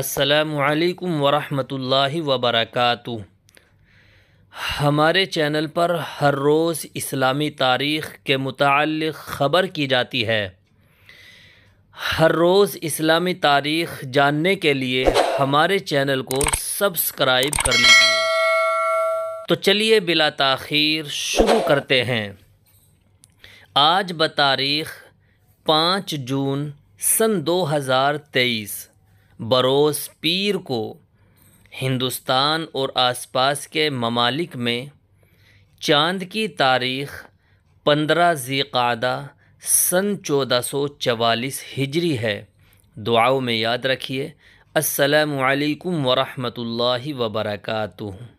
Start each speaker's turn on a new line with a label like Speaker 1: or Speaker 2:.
Speaker 1: السلام علیکم ورحمۃ اللہ وبرکاتہ ہمارے چینل پر ہر روز اسلامی تاریخ کے متعلق خبر کی جاتی ہے ہر روز اسلامی تاریخ جاننے کے لیے ہمارے چینل کو سبسکرائب کر لیجیے تو چلیے بلا تاخیر شروع کرتے ہیں آج بتاریخ پانچ جون سن دو ہزار تیئیس بروز پیر کو ہندوستان اور آس پاس کے ممالک میں چاند کی تاریخ پندرہ ذی قعدہ سن چودہ سو چوالیس ہجری ہے دعاؤں میں یاد رکھیے السلام علیکم ورحمۃ اللہ وبرکاتہ